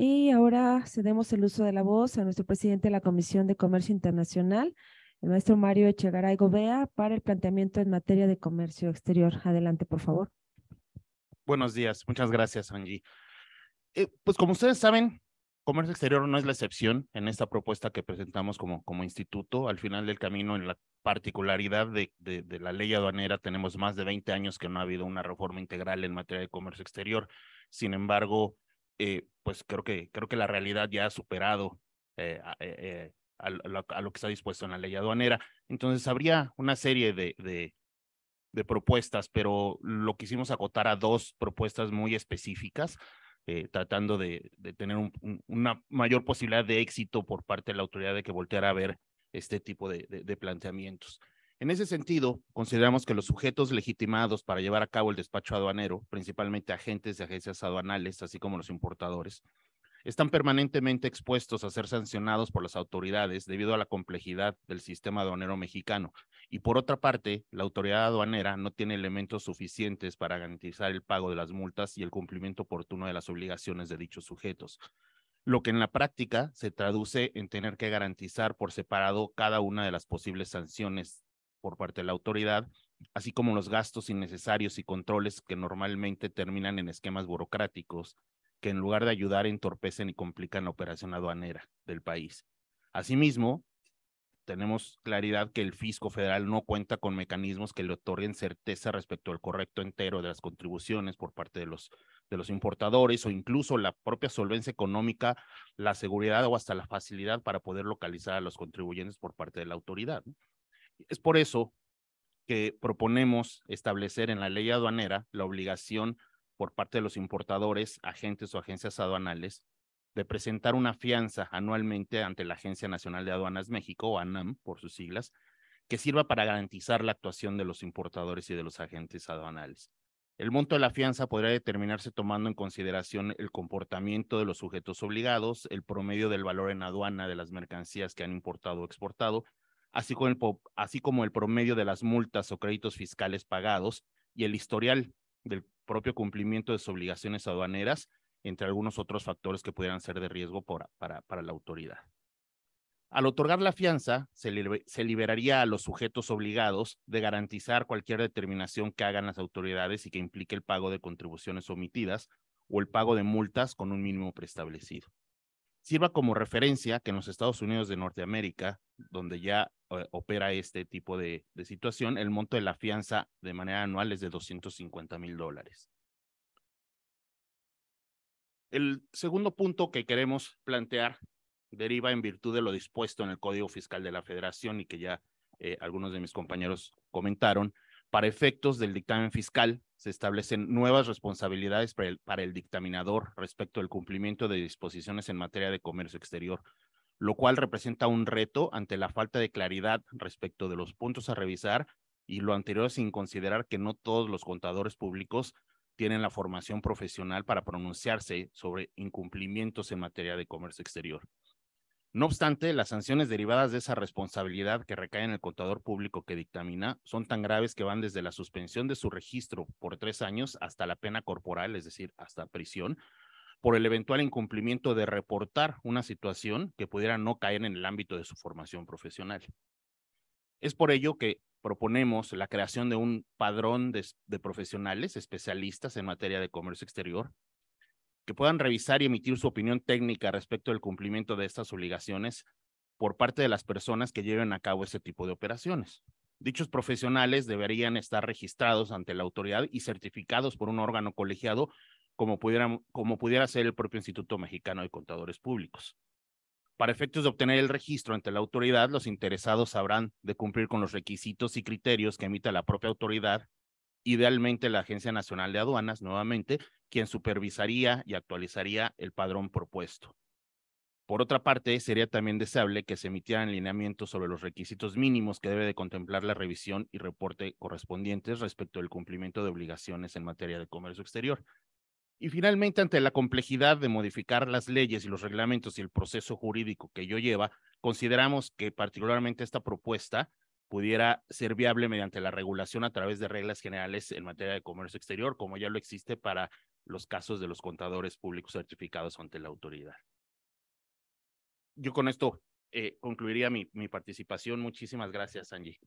Y ahora cedemos el uso de la voz a nuestro presidente de la Comisión de Comercio Internacional, el maestro Mario Echegaray Gobea, para el planteamiento en materia de comercio exterior. Adelante, por favor. Buenos días. Muchas gracias, Angie. Eh, pues como ustedes saben, comercio exterior no es la excepción en esta propuesta que presentamos como, como instituto. Al final del camino, en la particularidad de, de, de la ley aduanera, tenemos más de 20 años que no ha habido una reforma integral en materia de comercio exterior. Sin embargo, eh, pues creo que, creo que la realidad ya ha superado eh, eh, a, lo, que está dispuesto en la ley aduanera. Entonces habría una serie de, propuestas, pero lo quisimos acotar a dos propuestas muy específicas. tratando de, tener una mayor posibilidad de éxito por parte de la autoridad de que volteara a ver este tipo de planteamientos. En ese sentido, consideramos que los sujetos legitimados para llevar a cabo el despacho aduanero, principalmente agentes de agencias aduanales, así como los importadores, están permanentemente expuestos a ser sancionados por las autoridades debido a la complejidad del sistema aduanero mexicano. Y por otra parte, la autoridad aduanera no tiene elementos suficientes para garantizar el pago de las multas y el cumplimiento oportuno de las obligaciones de dichos sujetos lo que en la práctica se traduce en tener que garantizar por separado cada una de las posibles sanciones por parte de la autoridad, así como los gastos innecesarios y controles que normalmente terminan en esquemas burocráticos que en lugar de ayudar entorpecen y complican la operación aduanera del país. Asimismo, tenemos claridad que el fisco federal no cuenta con mecanismos que le otorguen certeza respecto al correcto entero de las contribuciones por parte de los, de los importadores o incluso la propia solvencia económica, la seguridad o hasta la facilidad para poder localizar a los contribuyentes por parte de la autoridad. Es por eso que proponemos establecer en la ley aduanera la obligación por parte de los importadores, agentes o agencias aduanales de presentar una fianza anualmente ante la Agencia Nacional de Aduanas México, o ANAM por sus siglas, que sirva para garantizar la actuación de los importadores y de los agentes aduanales. El monto de la fianza podrá determinarse tomando en consideración el comportamiento de los sujetos obligados, el promedio del valor en aduana de las mercancías que han importado o exportado así como, el, promedio de las multas o créditos fiscales pagados y el historial del propio cumplimiento de sus obligaciones aduaneras, entre algunos otros factores que pudieran ser de riesgo para, la autoridad. Al otorgar la fianza, se, liberaría a los sujetos obligados de garantizar cualquier determinación que hagan las autoridades y que implique el pago de contribuciones omitidas o el pago de multas con un mínimo preestablecido sirva como referencia que en los Estados Unidos de Norteamérica, donde ya eh, opera este tipo de, situación, el monto de la fianza de manera anual es de 250 mil dólares. El segundo punto que queremos plantear deriva en virtud de lo dispuesto en el Código Fiscal de la Federación y que ya eh, algunos de mis compañeros comentaron, para efectos del dictamen fiscal, se establecen nuevas responsabilidades para el, dictaminador respecto al cumplimiento de disposiciones en materia de comercio exterior, lo cual representa un reto ante la falta de claridad respecto de los puntos a revisar y lo anterior sin considerar que no todos los contadores públicos tienen la formación profesional para pronunciarse sobre incumplimientos en materia de comercio exterior. No obstante, las sanciones derivadas de esa responsabilidad que recae en el contador público que dictamina son tan graves que van desde la suspensión de su registro por tres años hasta la pena corporal, es decir, hasta prisión, por el eventual incumplimiento de reportar una situación que pudiera no caer en el ámbito de su formación profesional. Es por ello que proponemos la creación de un padrón de, profesionales especialistas en materia de comercio exterior que puedan revisar y emitir su opinión técnica respecto del cumplimiento de estas obligaciones por parte de las personas que lleven a cabo este tipo de operaciones. Dichos profesionales deberían estar registrados ante la autoridad y certificados por un órgano colegiado como pudiera, como pudiera ser el propio Instituto Mexicano de Contadores Públicos. Para efectos de obtener el registro ante la autoridad, los interesados habrán de cumplir con los requisitos y criterios que emita la propia autoridad idealmente la Agencia Nacional de Aduanas, nuevamente, quien supervisaría y actualizaría el padrón propuesto. Por otra parte, sería también deseable que se emitieran lineamientos sobre los requisitos mínimos que debe de contemplar la revisión y reporte correspondientes respecto del cumplimiento de obligaciones en materia de comercio exterior. Y finalmente, ante la complejidad de modificar las leyes y los reglamentos y el proceso jurídico que ello lleva, consideramos que particularmente esta propuesta pudiera ser viable mediante la regulación a través de reglas generales en materia de comercio exterior, como ya lo existe para los casos de los contadores públicos certificados ante la autoridad. Yo con esto eh, concluiría mi, mi participación. Muchísimas gracias, Angie.